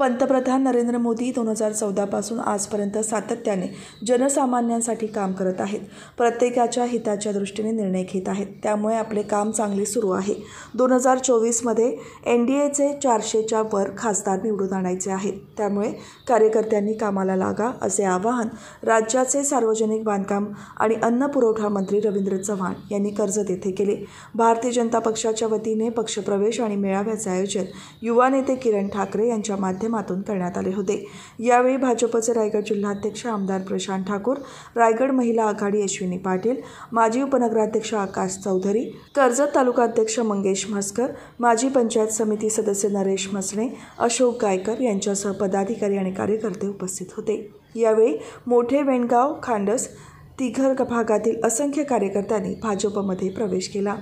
पंतप्रधान नरेंद्र मोदी दोन हजार चौदापासून आजपर्यंत सातत्याने जनसामान्यांसाठी काम करत आहेत प्रत्येकाच्या हिताच्या दृष्टीने निर्णय घेत आहेत त्यामुळे आपले काम चांगले सुरू आहे दोन हजार चोवीसमध्ये एन डी एचे चारशेच्या वर खासदार निवडून आणायचे आहेत त्यामुळे कार्यकर्त्यांनी कामाला लागा असे आवाहन राज्याचे सार्वजनिक बांधकाम आणि अन्न पुरवठा मंत्री रवींद्र चव्हाण यांनी कर्जत येथे केले भारतीय जनता पक्षाच्या वतीने पक्षप्रवेश आणि मेळाव्याचे आयोजन युवा नेते किरण ठाकरे यांच्या माध्यमात माध्यमातून करण्यात आले होते यावेळी भाजपचे रायगड जिल्हाध्यक्ष आमदार प्रशांत ठाकूर रायगड महिला आघाडी अश्विनी पाटील माजी उपनगराध्यक्ष आकाश चौधरी कर्जत तालुकाध्यक्ष मंगेश म्हसकर माजी पंचायत समिती सदस्य नरेश म्हसणे अशोक गायकर यांच्यासह पदाधिकारी आणि कार्यकर्ते उपस्थित होते यावेळी मोठे वेणगाव खांडस तिघर भागातील असंख्य कार्यकर्त्यांनी भाजपमध्ये प्रवेश केला